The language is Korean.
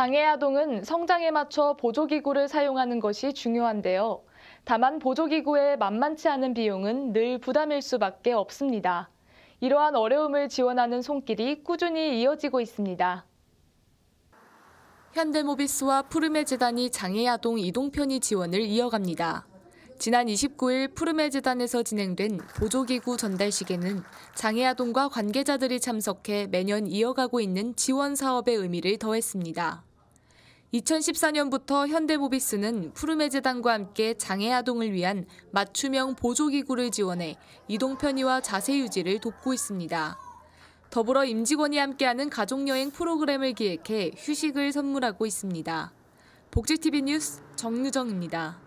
장애 아동은 성장에 맞춰 보조기구를 사용하는 것이 중요한데요. 다만 보조기구에 만만치 않은 비용은 늘 부담일 수밖에 없습니다. 이러한 어려움을 지원하는 손길이 꾸준히 이어지고 있습니다. 현대모비스와 푸르메 재단이 장애 아동 이동 편의 지원을 이어갑니다. 지난 29일 푸르메 재단에서 진행된 보조기구 전달식에는 장애 아동과 관계자들이 참석해 매년 이어가고 있는 지원 사업의 의미를 더했습니다. 2014년부터 현대모비스는 푸르메재단과 함께 장애 아동을 위한 맞춤형 보조기구를 지원해 이동 편의와 자세 유지를 돕고 있습니다. 더불어 임직원이 함께하는 가족여행 프로그램을 기획해 휴식을 선물하고 있습니다. 복지TV 뉴스 정유정입니다.